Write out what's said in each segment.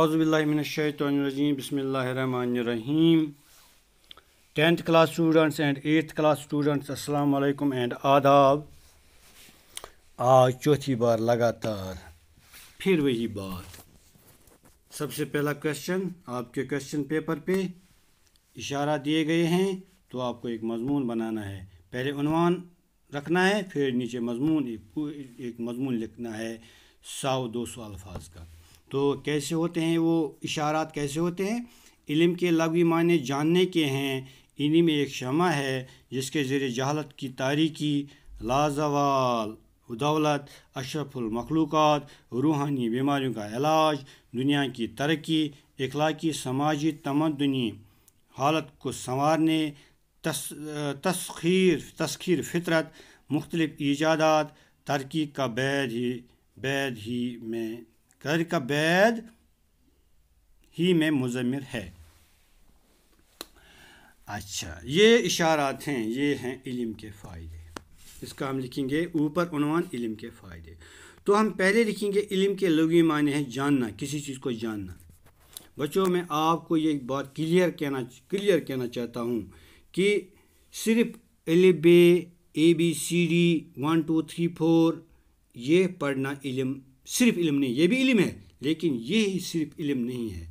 अज़बिल्लिमिनशैतरजीम बसमीम tenth class students and eighth class students अस्सलाम वालेकुम एंड आदाब आज चौथी बार लगातार फिर वही बात सबसे पहला क्वेश्चन आपके क्वेश्चन पेपर पे इशारा दिए गए हैं तो आपको एक मजमून बनाना है पहले उनवान रखना है फिर नीचे मजमून एक, एक मजमून लिखना है सौ दो सौ अल्फाज का तो कैसे होते हैं वो इशारात कैसे होते हैं इलम के लगवी माने जानने के हैं इन्हीं में एक शमा है जिसके ज़रिए जहालत की तारीखी लाजवाल दौलत अशरफुलमखलूक़ात रूहानी बीमारियों का इलाज दुनिया की तरक्की इखलाकी समाजी तमदनी हालत को संवारने तस तस्खीर तस्खीर फितरत मुख्तलिफ़ ईजादात तरक्की का बैद ही बैद ही में कर का बैद ही में मुजमिर है अच्छा ये इशारात हैं ये हैं इल्म के फ़ायदे इसका हम लिखेंगे ऊपर उनवान इलम के फ़ायदे तो हम पहले लिखेंगे इलम के लगी माने हैं जानना किसी चीज़ को जानना बच्चों मैं आपको ये बात क्लियर कहना क्लियर कहना चाहता हूँ कि सिर्फ बे A B C D one two three four ये पढ़ना इलम सिर्फ इल्म नहीं ये भी इल्म है लेकिन ये ही सिर्फ इल्म नहीं है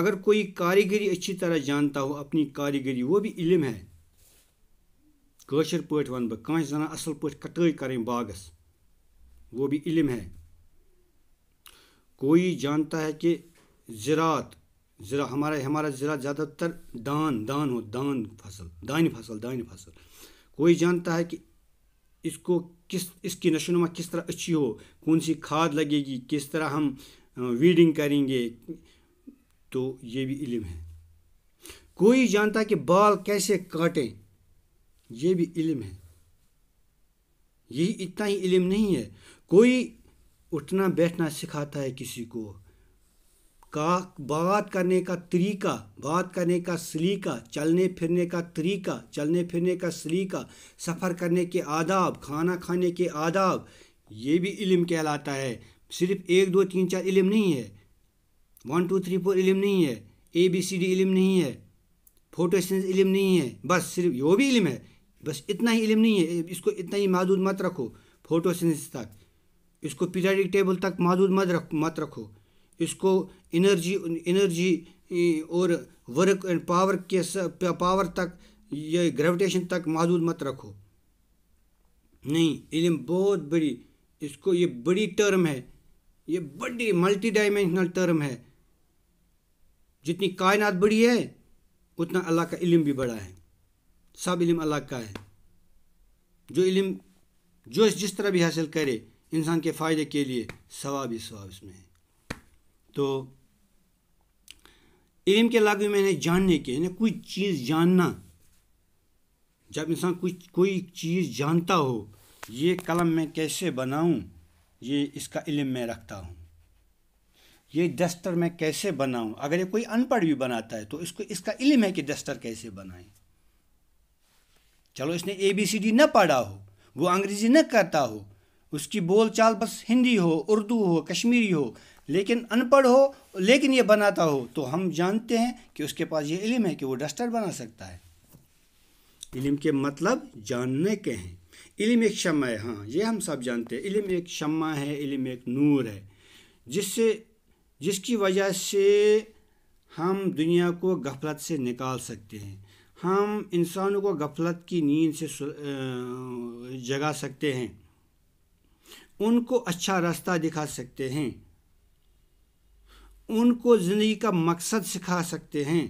अगर कोई कारीगरी अच्छी तरह जानता हो अपनी कारीगरी वो भी इल्म है कशर पाठ वन बह कह असल पे कटाई करें बागस वो भी इल्म है कोई जानता है कि ज़रात ज़रा हमारा हमारा ज़रा ज़्यादातर दान दान हो दान फसल दान फसल दान फसल कोई जानता है कि इसको किस इसकी नशोनुमा किस तरह अच्छी हो कौन सी खाद लगेगी किस तरह हम वीडिंग करेंगे तो ये भी इल्म है कोई जानता कि बाल कैसे काटें ये भी इल्म है यही इतना ही इल्म नहीं है कोई उठना बैठना सिखाता है किसी को का बात करने का तरीका बात करने का सलीका चलने फिरने का तरीका चलने फिरने का सलीका सफ़र करने के आदाब खाना खाने के आदाब ये भी इल्म कहलाता है सिर्फ एक दो तीन चार इल्म नहीं है वन टू थ्री फोर इल्म नहीं है ए बी सी डी इल्म नहीं है फोटो इल्म नहीं है बस सिर्फ वो भी इल्म है बस इतना ही इल्म नहीं है इसको इतना ही महदूद मत रखो फोटो तक इसको पीरियडिक टेबल तक महदूद मत रख मत रखो इसको एनर्जी एनर्जी और वर्क एंड पावर के पावर तक ये ग्रेविटेशन तक महदूद मत रखो नहीं इलम बहुत बड़ी इसको ये बड़ी टर्म है ये बड़ी मल्टी डायमेंशनल टर्म है जितनी कायनात बड़ी है उतना अल्लाह का इलम भी बड़ा है सब इलम अल्लाह का है जो इलम जो जिस तरह भी हासिल करे इंसान के फ़ायदे के लिए सवाब ही सवाब इसमें है तो इल्म के लागू मैंने जानने के यानी कोई चीज़ जानना जब इंसान कुछ कोई चीज़ जानता हो ये कलम मैं कैसे बनाऊं ये इसका इल्म मैं रखता हूं ये दस्तर मैं कैसे बनाऊं अगर ये कोई अनपढ़ भी बनाता है तो इसको इसका इल्म है कि दस्तर कैसे बनाएं चलो इसने ए बी सी डी न पढ़ा हो वो अंग्रेज़ी न करता हो उसकी बोल चाल बस हिंदी हो उर्दू हो कश्मीरी हो लेकिन अनपढ़ हो लेकिन ये बनाता हो तो हम जानते हैं कि उसके पास ये इलम है कि वो डस्टर बना सकता है इलम के मतलब जानने के हैं इलम एक शमा है हाँ ये हम सब जानते हैं इलम एक शमा है इलम एक नूर है जिससे जिसकी वजह से हम दुनिया को गफलत से निकाल सकते हैं हम इंसानों को गफलत की नींद से जगा सकते हैं उनको अच्छा रास्ता दिखा सकते हैं उनको ज़िंदगी का मकसद सिखा सकते हैं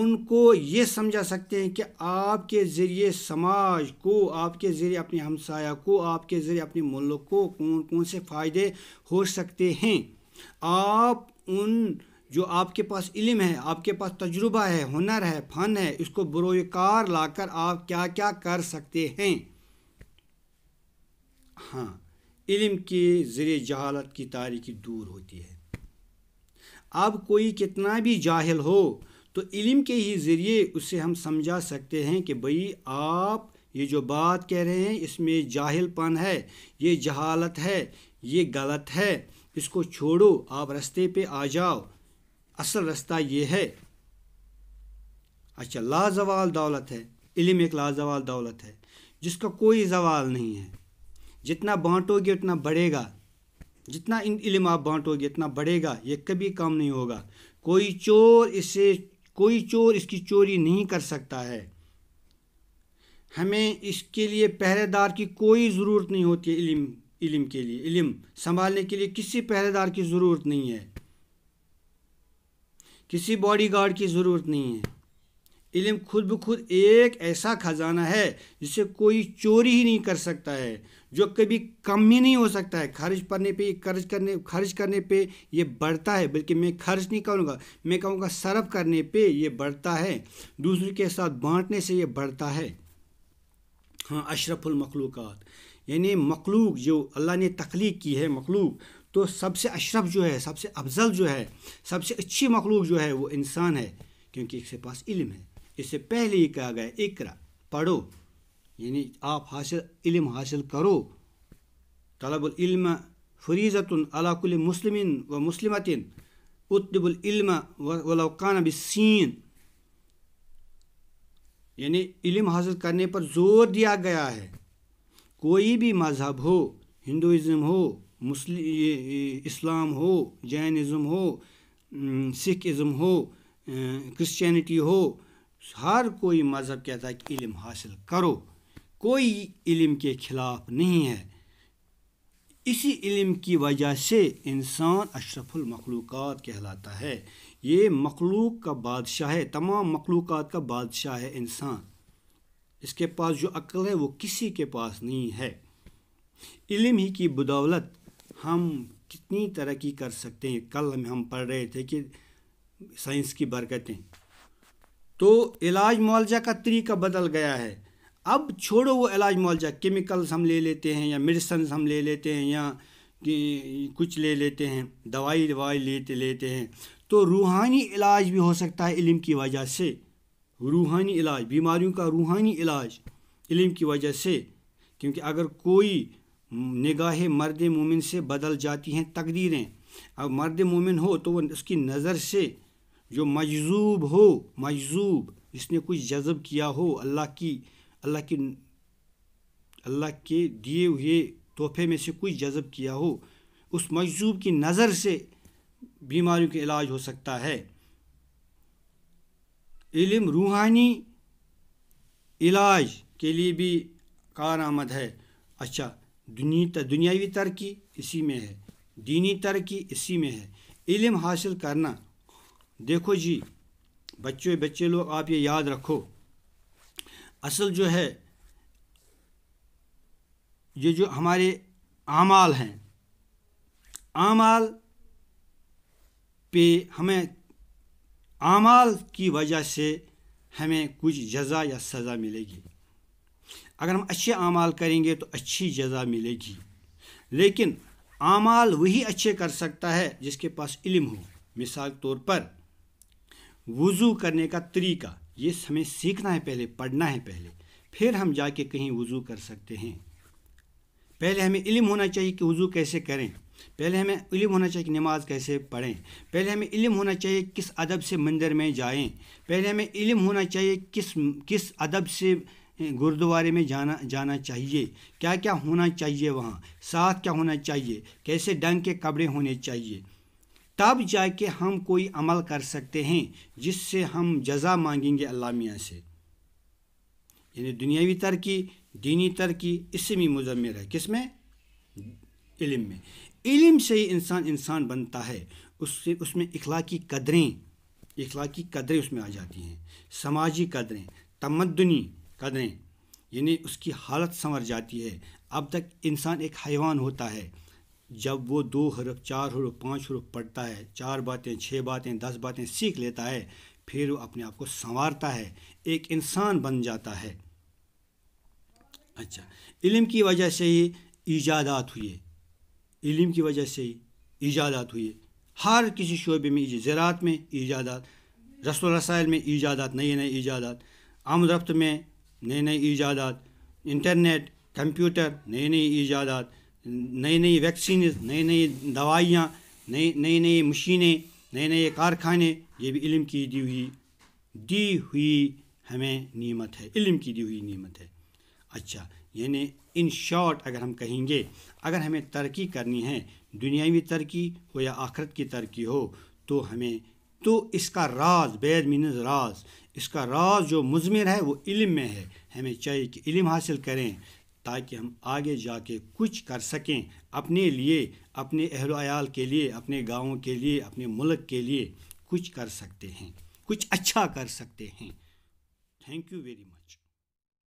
उनको ये समझा सकते हैं कि आपके ज़रिए समाज को आपके ज़रिए अपने हमसाया को आपके ज़रिए अपने मुल्क को कौन कौन से फ़ायदे हो सकते हैं आप उन जो आपके पास इल्म है आपके पास तजुर्बा है हुनर है फ़न है इसको ला लाकर आप क्या क्या कर सकते हैं हाँ इल्म के ज़रिए जहालत की तारीखी दूर होती है अब कोई कितना भी जाहिल हो तो इल्म के ही ज़रिए उसे हम समझा सकते हैं कि भई आप ये जो बात कह रहे हैं इसमें जाहिलपन है ये जहालत है ये गलत है इसको छोड़ो आप रस्ते पे आ जाओ असल रास्ता ये है अच्छा लाजवाल दौलत है इलम एक लाजवाल दौलत है जिसका कोई जवाल नहीं है जितना बांटोगे उतना बढ़ेगा जितना इन इलम आप बांटोगे इतना बढ़ेगा ये कभी काम नहीं होगा कोई चोर इससे कोई चोर इसकी चोरी नहीं कर सकता है हमें इसके लिए पहरेदार की कोई ज़रूरत नहीं होती है इल्म इल्म के लिए इल्म संभालने के लिए किसी पहरेदार की ज़रूरत नहीं है किसी बॉडीगार्ड की ज़रूरत नहीं है इल्म खुद ब खुद एक ऐसा ख़जाना है जिसे कोई चोरी ही नहीं कर सकता है जो कभी कम ही नहीं हो सकता है खर्च पड़ने पे खर्च करने खर्च करने पे ये बढ़ता है बल्कि मैं खर्च नहीं करूँगा मैं कहूँगा सरफ करने पे ये बढ़ता है दूसरे के साथ बांटने से ये बढ़ता है हाँ अशरफुल यानी मखलूक जो अल्लाह ने तख्लीक की है मखलूक तो सबसे अशरफ जो है सबसे अफजल जो है सबसे अच्छी मखलूक जो है वो इंसान है क्योंकि इसके पास इल्म है इससे पहले ही कहा गया इकरा पढ़ो यानी आप हासिल इल्म हासिल करो तलबुल इल्म फरीजतन अलाकुल मुस्लिमिन व मुस्लिमतिन उतबुल इल्म वलौकान बसीन यानी इल्म हासिल करने पर जोर दिया गया है कोई भी मज़हब हो हिंदुज़म हो मुस्लिम इस्लाम हो जैनिज़्म हो सिख इज़म हो क्रिश्चियनिटी हो हर कोई मज़हब कहता है कि इल्म हासिल करो कोई इल्म के ख़िलाफ़ नहीं है इसी इल्म की वजह से इंसान अशरफुल मखलूक़ात कहलाता है ये मखलूक का बादशाह है तमाम मखलूक का बादशाह है इंसान इसके पास जो अक्ल है वो किसी के पास नहीं है इल्म ही की बदौलत हम कितनी तरक्की कर सकते हैं कल हम पढ़ रहे थे कि साइंस की बरकतें तो इलाज मुआवजा का तरीका बदल गया है अब छोड़ो वो इलाज मुआवजा केमिकल्स हम ले लेते हैं या मेडिसन हम ले लेते हैं या कुछ ले लेते हैं दवाई दवाई लेते लेते हैं तो रूहानी इलाज भी हो सकता है इलम की वजह से रूहानी इलाज बीमारियों का रूहानी इलाज इल्म की वजह से क्योंकि अगर कोई निगाह मर्द मोमिन से बदल जाती हैं तकदीरें अब मर्द मोमिन हो तो वो उसकी नज़र से जो मजजूब हो मजजूब जिसने कुछ जज़ब किया हो अल्लाह की अल्लाह की अल्लाह के दिए हुए तोहफे में से कुछ जज़ब किया हो उस मजजूब की नज़र से बीमारियों के इलाज हो सकता है इलम रूहानी इलाज के लिए भी कार आमद है अच्छा दुनिया दुनियावी तरक्की इसी में है दीनी तरक्की इसी में है इलम हासिल करना देखो जी बच्चे बच्चे लोग आप ये याद रखो असल जो है ये जो हमारे आमाल हैं आमाल पे हमें आमाल की वजह से हमें कुछ जजा या सज़ा मिलेगी अगर हम अच्छे आमाल करेंगे तो अच्छी जजा मिलेगी लेकिन आमाल वही अच्छे कर सकता है जिसके पास इल्म हो मिसाल तौर पर वज़ू करने का तरीका ये हमें सीखना है पहले पढ़ना है पहले फिर हम जाके कहीं वज़ू कर सकते हैं पहले हमें इल्म होना चाहिए कि वज़ू कैसे करें पहले हमें इल्म होना चाहिए कि नमाज़ कैसे पढ़ें पहले हमें इल्म होना चाहिए किस अदब से मंदिर में जाएं पहले हमें इल्म होना चाहिए किस किस अदब से गुरुद्वारे में जाना जाना चाहिए क्या क्या होना चाहिए वहाँ साथ क्या होना चाहिए कैसे डंग के कपड़े होने चाहिए तब जाके हम कोई अमल कर सकते हैं जिससे हम जजा मांगेंगे अल्लाह मियाँ से यानी दुनियावी तरक्की दीनी तरक्की भी मुजम्मिर है किस में इलम में इलम से ही इंसान इंसान बनता है उससे उसमें इखलाकी कदरें इखलाकी कदरें उसमें आ जाती हैं समाजी कदरें तमदनी कदरें यानी उसकी हालत संवर जाती है अब तक इंसान एक हैवान होता है जब वो दो हरफ चार हरफ पाँच हरफ पढ़ता है चार बातें छः बातें दस बातें सीख लेता है फिर वो अपने आप को संवारता है एक इंसान बन जाता है अच्छा इल्म की वजह से ही ईजादात हुए इल्म की वजह से ही ईजादात हुई हर किसी शोबे में ज़रात में ईजादात रसल रसायल में ईजादात नए नए ईजादात आमद रफ्त में नए नए ईजादात इंटरनेट कंप्यूटर नई नए ईजादात नई नई वैक्सीन नई नई दवाइयाँ नई नई नई मशीनें नए नए कारखाने ये भी इल्म की दी हुई दी हुई हमें नियमत है इल्म की दी हुई नियमत है अच्छा यानी इन शॉर्ट अगर हम कहेंगे अगर हमें तरक्की करनी है दुनियावी तरक्की हो या आखरत की तरक्की हो तो हमें तो इसका राज बैद मीन राज इसका राज जो मुजमिर है वो इल्म में है हमें चाहिए कि इल्म हासिल करें ताकि हम आगे जाके कुछ कर सकें अपने लिए अपने अहलोयाल के लिए अपने गाँव के लिए अपने मुल्क के लिए कुछ कर सकते हैं कुछ अच्छा कर सकते हैं थैंक यू वेरी मच